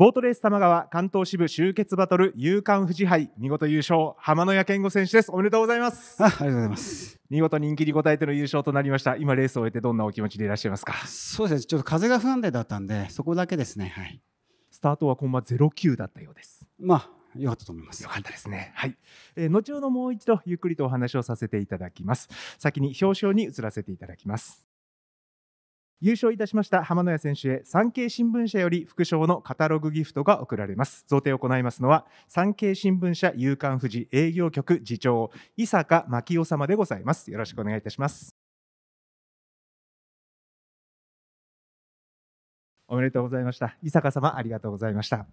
ボートレース玉川関東支部集結バトル勇敢富士杯見事優勝浜野谷健吾選手ですおめでとうございますあありがとうございます見事人気に応えての優勝となりました今レースを終えてどんなお気持ちでいらっしゃいますかそうですねちょっと風が不安定だったんでそこだけですねはいスタートはコンマ09だったようですまあよかったと思います。よかったですね。はい、えー、後ほどもう一度ゆっくりとお話をさせていただきます。先に表彰に移らせていただきます。優勝いたしました浜野谷選手へ産経新聞社より副賞のカタログギフトが贈られます贈呈を行いますのは産経新聞社夕刊富士営業局次長伊坂牧夫様でございますよろしくお願いいたしますおめでとうございました伊坂様ありがとうございました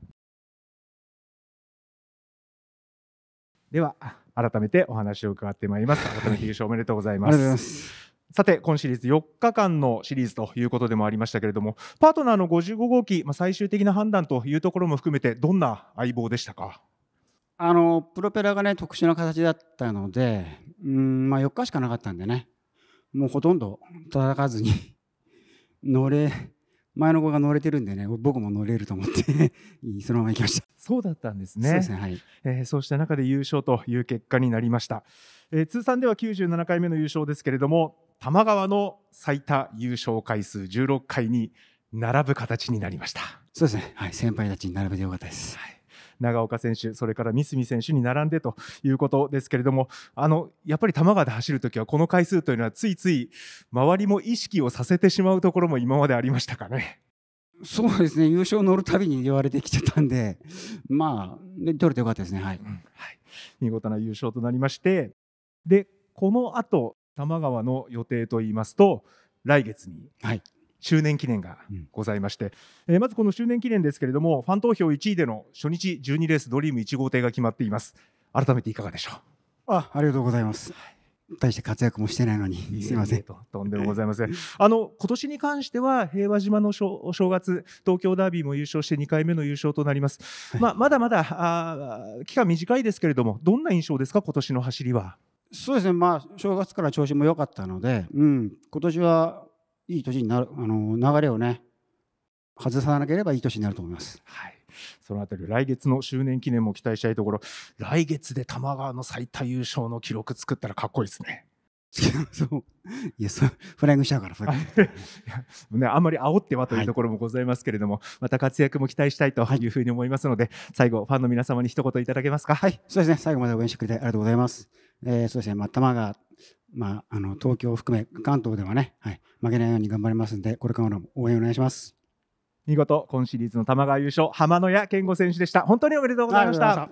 では改めてお話を伺ってまいります改めて優勝おめでとうございますさて、今シリーズ4日間のシリーズということでもありましたけれども、パートナーの55号機、まあ、最終的な判断というところも含めて、どんな相棒でしたかあのプロペラがね、特殊な形だったので、うんまあ、4日しかなかったんでね、もうほとんど叩かずに乗れ、前の子が乗れてるんでね、僕も乗れると思って そのまま行きました。そうだったんですね。そうですね、はい。えー、そうした中で優勝という結果になりました。えー、通算では97回目の優勝ですけれども、多摩川の最多優勝回数16回に並ぶ形になりましたそうですね、はい、先輩たちに並べてよかったです、はい、長岡選手、それから三角選手に並んでということですけれども、あのやっぱり多摩川で走るときは、この回数というのは、ついつい周りも意識をさせてしまうところも今までありましたかね。そうですね優勝乗るたびに言われてきてたんで、まあ、取れてよかったですね、はい、うん、はい、見事な優勝となりまして、でこの後多摩川の予定といいますと来月に、周年記念がございまして、うん、えー、まずこの周年記念ですけれどもファン投票1位での初日12レースドリーム1号艇が決まっています改めていかがでしょうあありがとうございます、大して活躍もしてないのにすみませんととんでもございませんあの今年に関しては平和島の正正月東京ダービーも優勝して2回目の優勝となります、はい、まあ、まだまだあ期間短いですけれどもどんな印象ですか今年の走りはそうですね、まあ、正月から調子も良かったので、うん、今年はいい年になる、あの流れをね、外さなければいい年になると思います。はいそのあたり来月の周年記念も期待したいところ来月で玉川の最多優勝の記録作ったらかっこいいですね そういやそフライングしちゃうからそれ。イ ンね、あんまり煽ってはというところもございますけれども、はい、また活躍も期待したいというふうに思いますので、最後ファンの皆様に一言いただけますかはいそうですね最後まで応援してくれてありがとうございます、えー、そうですねまあ玉がまああの東京を含め関東ではね、はい、負けないように頑張りますんでこれからも応援お願いします見事今シリーズの玉川優勝浜野谷健吾選手でした本当におめでとうございました